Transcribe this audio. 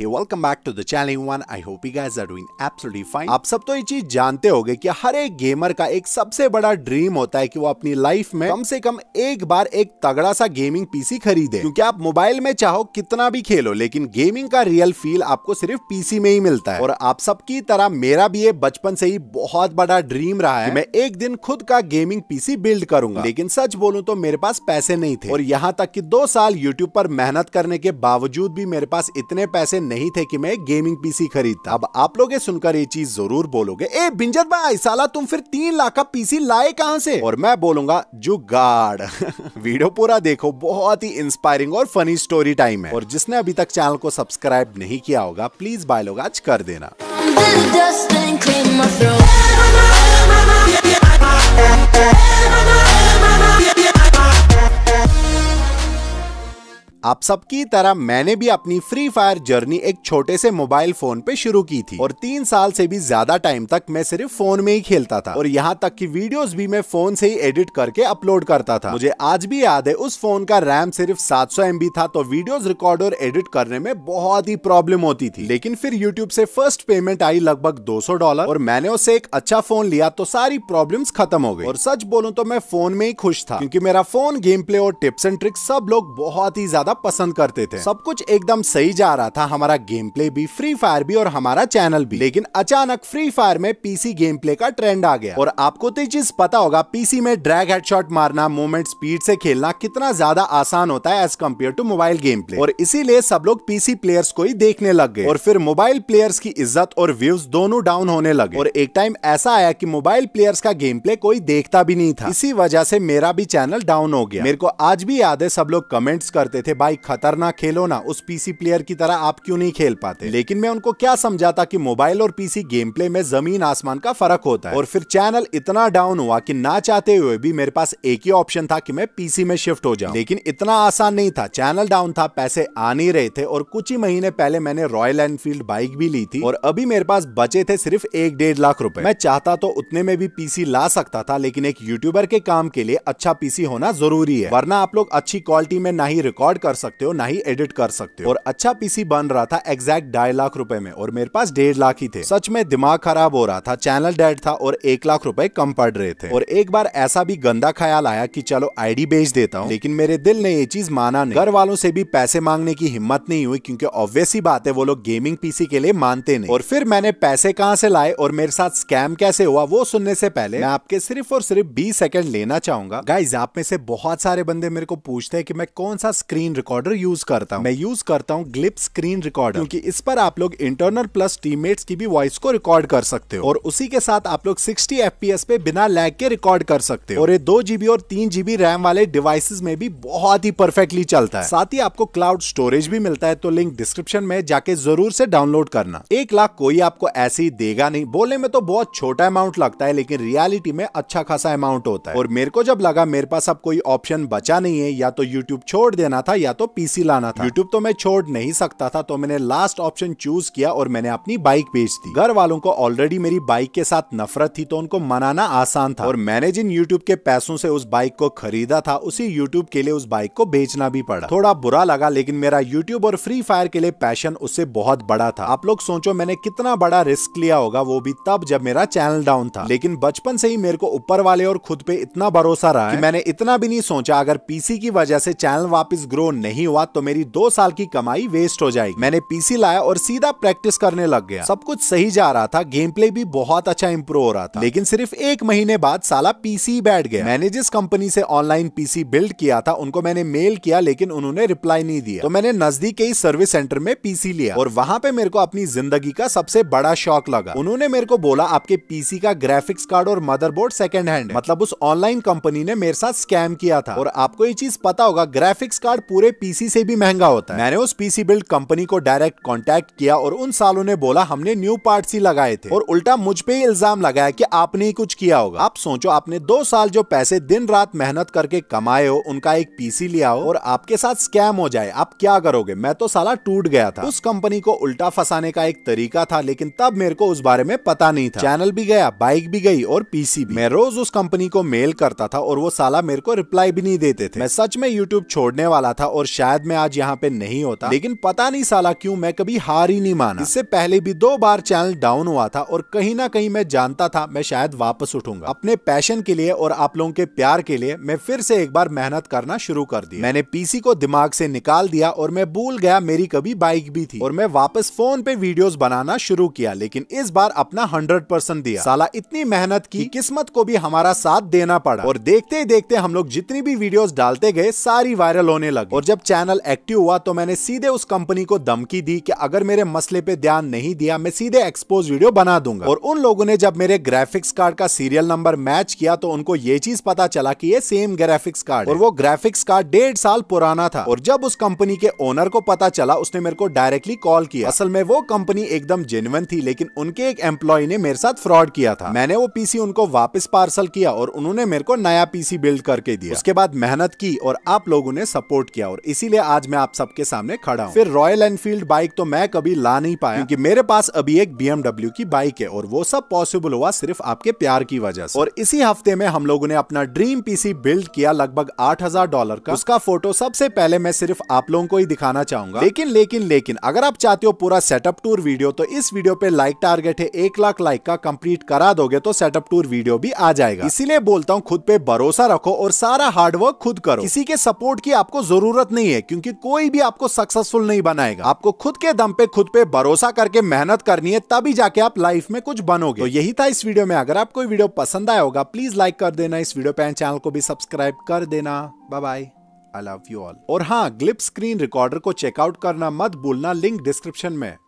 hey welcome back to the challenge one I hope you guys are doing absolutely fine आप सब तो ये चीज जानते होंगे कि हर एक गेमर का एक सबसे बड़ा ड्रीम होता है कि वो अपनी लाइफ में कम से कम एक बार एक तगड़ा सा गेमिंग पीसी खरीदे क्योंकि आप मोबाइल में चाहो कितना भी खेलो लेकिन गेमिंग का रियल फील आपको सिर्फ पीसी में ही मिलता है और आप सबकी तरह मेरा भी ये बचपन से ही बहुत बड़ा ड्रीम रहा है मैं एक दिन खुद का गेमिंग पीसी बिल्ड करूंगा लेकिन सच बोलूं तो मेरे पास पैसे नहीं थे और यहाँ तक की दो साल यूट्यूब पर मेहनत करने के बावजूद भी मेरे पास इतने पैसे नहीं थे कि मैं गेमिंग पीसी खरीदता अब आप लोग सुनकर ये चीज जरूर बोलोगे ए बिंजर भाई साला तुम फिर तीन लाख का पीसी लाए कहां से और मैं बोलूंगा जुगाड़ वीडियो पूरा देखो बहुत ही इंस्पायरिंग और फनी स्टोरी टाइम है और जिसने अभी तक चैनल को सब्सक्राइब नहीं किया होगा प्लीज भाई लोग आज कर देना आप सबकी तरह मैंने भी अपनी फ्री फायर जर्नी एक छोटे से मोबाइल फोन पे शुरू की थी और तीन साल से भी ज्यादा टाइम तक मैं सिर्फ फोन में ही खेलता था और यहाँ तक की वीडियो भी मैं फोन से ही एडिट करके अपलोड करता था मुझे आज भी याद है उस फोन का रैम सिर्फ सात सौ था तो वीडियोज रिकॉर्ड और एडिट करने में बहुत ही प्रॉब्लम होती थी लेकिन फिर यूट्यूब से फर्स्ट पेमेंट आई लगभग दो डॉलर और मैंने उसे एक अच्छा फोन लिया तो सारी प्रॉब्लम्स खत्म हो गई और सच बोलूं तो मैं फोन में ही खुश था क्योंकि मेरा फोन गेम प्ले और टिप्स एंड ट्रिक्स सब लोग बहुत ही ज्यादा पसंद करते थे सब कुछ एकदम सही जा रहा था हमारा गेम प्ले भी फ्री फायर भी और हमारा चैनल भी लेकिन अचानक फ्री फायर में पीसी गेम प्ले का ट्रेंड आ गया और आपको तो चीज पता होगा पीसी में ड्रैग हेडशॉट मारना मूवमेंट स्पीड से खेलना कितना ज्यादा आसान होता है as compare to mobile game play और इसीलिए सब लोग पीसी प्लेयर्स को ही देखने लग गए और फिर मोबाइल प्लेयर्स की इज्जत और व्यूज दोनों डाउन होने लगे और एक टाइम ऐसा आया कि मोबाइल प्लेयर्स का गेम प्ले कोई देखता भी नहीं था इसी वजह से मेरा भी चैनल डाउन हो गया मेरे को आज भी याद है सब लोग कमेंट्स करते थे भाई खतरनाक खेलो ना उस पीसी प्लेयर की तरह आप क्यों नहीं खेल पाते लेकिन मैं उनको क्या समझाता कि मोबाइल और पीसी गेम प्ले में जमीन आसमान का फर्क होता है और फिर चैनल इतना डाउन हुआ कि ना चाहते हुए भी मेरे पास एक ही ऑप्शन था कि मैं पीसी में शिफ्ट हो जाऊं लेकिन इतना आसान नहीं था चैनल डाउन था पैसे आ नहीं रहे थे और कुछ ही महीने पहले मैंने रॉयल एनफील्ड बाइक भी ली थी और अभी मेरे पास बचे थे सिर्फ एक डेढ़ लाख रूपए मैं चाहता तो उतने में भी पीसी ला सकता था लेकिन एक यूट्यूबर के काम के लिए अच्छा पीसी होना जरूरी है वरना आप लोग अच्छी क्वालिटी में ना ही रिकॉर्ड कर सकते हो ना ही एडिट कर सकते हो और अच्छा पीसी बन रहा था एग्जैक्ट ढाई लाख रुपए में और मेरे पास डेढ़ लाख ही थे सच में दिमाग खराब हो रहा था चैनल डेड था और एक लाख रुपए कम पड़ रहे थे और एक बार ऐसा भी गंदा ख्याल आया की चलो आईडी बेच देता हूँ लेकिन मेरे दिल ने ये चीज माना नहीं घर वालों से भी पैसे मांगने की हिम्मत नहीं हुई क्योंकि ऑब्वियस ही बात है वो लोग गेमिंग पीसी के लिए मानते नहीं और फिर मैंने पैसे कहाँ से लाए और मेरे साथ स्कैम कैसे हुआ वो सुनने से पहले मैं आपके सिर्फ और सिर्फ बीस सेकंड लेना चाहूंगा गाइज आप में से बहुत सारे बंदे मेरे को पूछते हैं कि मैं कौन सा स्क्रीन रिकॉर्डर यूज करता हूँ मैं यूज करता हूँ ग्लिप स्क्रीन रिकॉर्डर क्योंकि इस पर आप लोग इंटरनल प्लस टीममेट्स की भी वॉइस को रिकॉर्ड कर सकते हो और उसी के साथ आप लोग सिक्सटी एफ पे बिना लैग के रिकॉर्ड कर सकते हो और ये दो जीबी और तीन जीबी रैम वाले डिवाइसेज में भी बहुत ही परफेक्टली चलता है साथ ही आपको क्लाउड स्टोरेज भी मिलता है तो लिंक डिस्क्रिप्शन में जाके जरूर से डाउनलोड करना एक लाख कोई आपको ऐसे ही देगा नहीं बोलने में तो बहुत छोटा अमाउंट लगता है लेकिन रियलिटी में अच्छा खासा अमाउंट होता है और मेरे को जब लगा मेरे पास अब कोई ऑप्शन बचा नहीं है या तो यूट्यूब छोड़ देना था या तो पीसी लाना था यूट्यूब तो मैं छोड़ नहीं सकता था तो मैंने लास्ट ऑप्शन चूज किया और मैंने अपनी बाइक बेच दी घर वालों को ऑलरेडी मेरी बाइक के साथ नफरत थी तो उनको मनाना आसान था और मैंने जिन यूट्यूब के पैसों से उस बाइक को खरीदा था उसी यूट्यूब के लिए उस बाइक को बेचना भी पड़ा थोड़ा बुरा लगा लेकिन मेरा यूट्यूब और फ्री फायर के लिए पैशन उससे बहुत बड़ा था आप लोग सोचो मैंने कितना बड़ा रिस्क लिया होगा वो भी तब जब मेरा चैनल डाउन था लेकिन बचपन से ही मेरे को ऊपर वाले और खुद पे इतना भरोसा रहा कि मैंने इतना भी नहीं सोचा अगर पीसी की वजह से चैनल वापस ग्रो नहीं नहीं हुआ तो मेरी दो साल की कमाई वेस्ट हो जाएगी मैंने पीसी लाया और सीधा प्रैक्टिस करने लग गया सब कुछ सही जा रहा था गेम प्ले भी बहुत अच्छा इम्प्रूव हो रहा था लेकिन सिर्फ एक महीने बाद साला पीसी बैठ गया मैंने जिस कंपनी से ऑनलाइन पीसी बिल्ड किया था उनको मैंने मेल किया लेकिन उन्होंने रिप्लाई नहीं दिया तो मैंने नजदीक के ही सर्विस सेंटर में पीसी लिया और वहाँ पे मेरे को अपनी जिंदगी का सबसे बड़ा शौक लगा उन्होंने मेरे को बोला आपके पीसी का ग्राफिक्स कार्ड और मदरबोर्ड सेकंड हैंड मतलब उस ऑनलाइन कंपनी ने मेरे साथ स्कैम किया था और आपको ये चीज पता होगा ग्राफिक्स कार्ड पूरे पूरे पीसी से भी महंगा होता है मैंने उस पीसी बिल्ड कंपनी को डायरेक्ट कॉन्टेक्ट किया और उन सालों ने बोला हमने न्यू पार्ट ही लगाए थे और उल्टा मुझ पे इल्जाम लगाया की आपने ही कुछ किया होगा आप सोचो आपने दो साल जो पैसे दिन रात मेहनत करके कमाए हो उनका एक पीसी लिया हो और आपके साथ स्कैम हो जाए आप क्या करोगे मैं तो साला टूट गया था उस कंपनी को उल्टा फंसाने का एक तरीका था लेकिन तब मेरे को उस बारे में पता नहीं था चैनल भी गया बाइक भी गई और पीसी भी मैं रोज उस कंपनी को मेल करता था और वो साला मेरे को रिप्लाई भी नहीं देते थे मैं सच में यूट्यूब छोड़ने वाला था और शायद मैं आज यहाँ पे नहीं होता लेकिन पता नहीं साला क्यों मैं कभी हार ही नहीं माना इससे पहले भी दो बार चैनल डाउन हुआ था और कहीं ना कहीं मैं जानता था मैं शायद वापस उठूंगा अपने पैशन के लिए और आप लोगों के प्यार के लिए मैं फिर से एक बार मेहनत करना शुरू कर दी मैंने पीसी को दिमाग से निकाल दिया और मैं भूल गया मेरी कभी बाइक भी थी और मैं वापस फोन पे वीडियोस बनाना शुरू किया लेकिन इस बार अपना हंड्रेड परसेंट दिया साला इतनी मेहनत की किस्मत को भी हमारा साथ देना पड़ा और देखते ही देखते हम लोग जितनी भी वीडियोस डालते गए सारी वायरल होने लगी और जब चैनल एक्टिव हुआ तो मैंने सीधे उस कंपनी को धमकी दी कि अगर मेरे मसले पे ध्यान नहीं दिया मैं सीधे एक्सपोज वीडियो बना दूंगा और उन लोगों ने जब मेरे ग्राफिक्स कार्ड का सीरियल नंबर मैच किया तो उनको ये चीज पता चला कि ये सेम ग्राफिक्स कार्ड और वो ग्राफिक्स कार्ड डेढ़ साल पुराना था और जब उस कंपनी के ओनर को पता चला उसने मेरे को डायरेक्टली कॉल किया असल में वो कंपनी एकदम जेन्युन थी लेकिन उनके एक एम्प्लॉय ने मेरे साथ फ्रॉड किया था मैंने वो पीसी उनको वापस पार्सल किया और उन्होंने मेरे को नया पीसी बिल्ड करके दिया उसके बाद मेहनत की और आप लोगों ने सपोर्ट किया और इसीलिए आज मैं आप सबके सामने खड़ा हूँ फिर रॉयल एनफील्ड बाइक तो मैं कभी ला नहीं पाया क्योंकि मेरे पास अभी एक बीएमडब्ल्यू की बाइक है और वो सब पॉसिबल हुआ सिर्फ आपके प्यार की वजह से और इसी हफ्ते में हम लोगों ने अपना ड्रीम पीसी बिल्ड किया लगभग आठ डॉलर का उसका फोटो सबसे पहले मैं सिर्फ आप लोगों को ही दिखाना चाहूंगा लेकिन लेकिन लेकिन अगर आप चाहते हो पूरा सेटअप टूर वीडियो तो इस वीडियो पे लाइक टारगेट है एक लाख लाइक का कंप्लीट करा दोगे तो सेटअप टूर वीडियो भी आ जाएगा इसीलिए बोलता हूँ खुद पे भरोसा रखो और सारा हार्डवर्क खुद करो किसी के सपोर्ट की आपको जरूरत जरूरत नहीं है क्योंकि कोई भी आपको सक्सेसफुल नहीं बनाएगा आपको खुद के दम पे खुद पे भरोसा करके मेहनत करनी है तभी जाके आप लाइफ में कुछ बनोगे तो यही था इस वीडियो में अगर आपको वीडियो पसंद आया होगा प्लीज लाइक कर देना इस वीडियो पे चैनल को भी सब्सक्राइब कर देना bye bye I love you all और हाँ ग्लिप स्क्रीन रिकॉर्डर को चेकआउट करना मत भूलना लिंक डिस्क्रिप्शन में